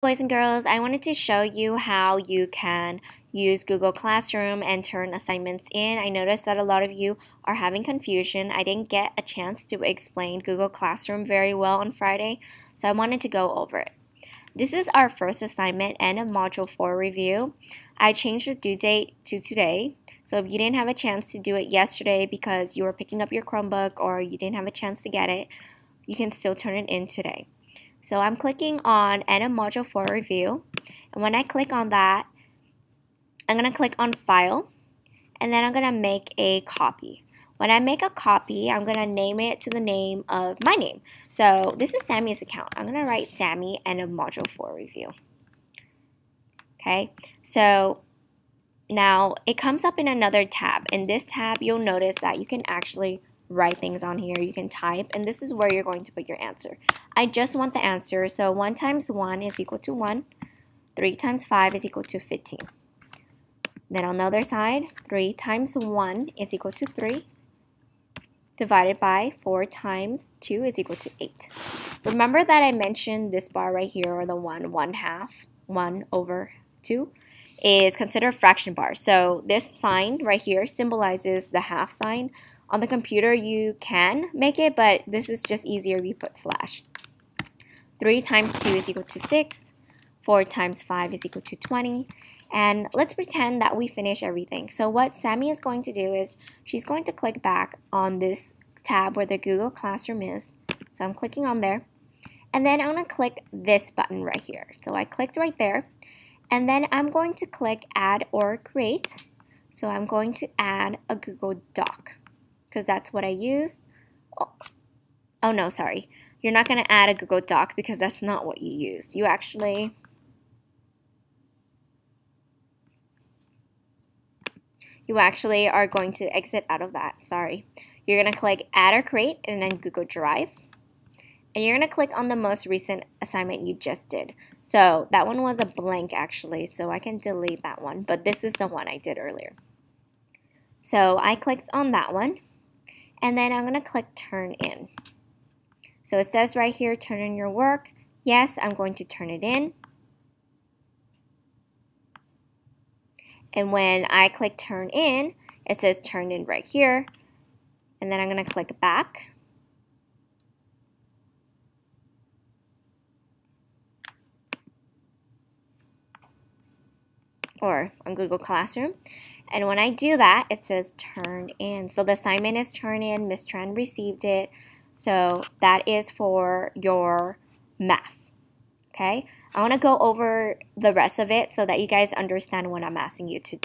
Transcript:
boys and girls, I wanted to show you how you can use Google Classroom and turn assignments in. I noticed that a lot of you are having confusion. I didn't get a chance to explain Google Classroom very well on Friday, so I wanted to go over it. This is our first assignment and a Module 4 review. I changed the due date to today, so if you didn't have a chance to do it yesterday because you were picking up your Chromebook or you didn't have a chance to get it, you can still turn it in today. So I'm clicking on End Module 4 Review. And when I click on that, I'm going to click on File. And then I'm going to make a copy. When I make a copy, I'm going to name it to the name of my name. So this is Sammy's account. I'm going to write Sammy End a Module 4 Review. Okay, so now it comes up in another tab. In this tab, you'll notice that you can actually write things on here. You can type, and this is where you're going to put your answer. I just want the answer, so 1 times 1 is equal to 1, 3 times 5 is equal to 15. Then on the other side, 3 times 1 is equal to 3, divided by 4 times 2 is equal to 8. Remember that I mentioned this bar right here, or the 1, 1 half, 1 over 2, is considered a fraction bar. So this sign right here symbolizes the half sign, on the computer, you can make it, but this is just easier if you put slash. 3 times 2 is equal to 6. 4 times 5 is equal to 20. And let's pretend that we finish everything. So what Sammy is going to do is she's going to click back on this tab where the Google Classroom is. So I'm clicking on there. And then I'm going to click this button right here. So I clicked right there. And then I'm going to click add or create. So I'm going to add a Google Doc because that's what I use. Oh, oh no, sorry. You're not going to add a Google Doc because that's not what you use. You actually... You actually are going to exit out of that, sorry. You're going to click Add or Create and then Google Drive. And you're going to click on the most recent assignment you just did. So that one was a blank actually, so I can delete that one, but this is the one I did earlier. So I clicked on that one and then I'm going to click turn in. So it says right here, turn in your work. Yes, I'm going to turn it in. And when I click turn in, it says turn in right here. And then I'm going to click back. or on Google Classroom. And when I do that, it says turn in. So the assignment is turned in, Miss Tran received it. So that is for your math, okay? I wanna go over the rest of it so that you guys understand what I'm asking you to do.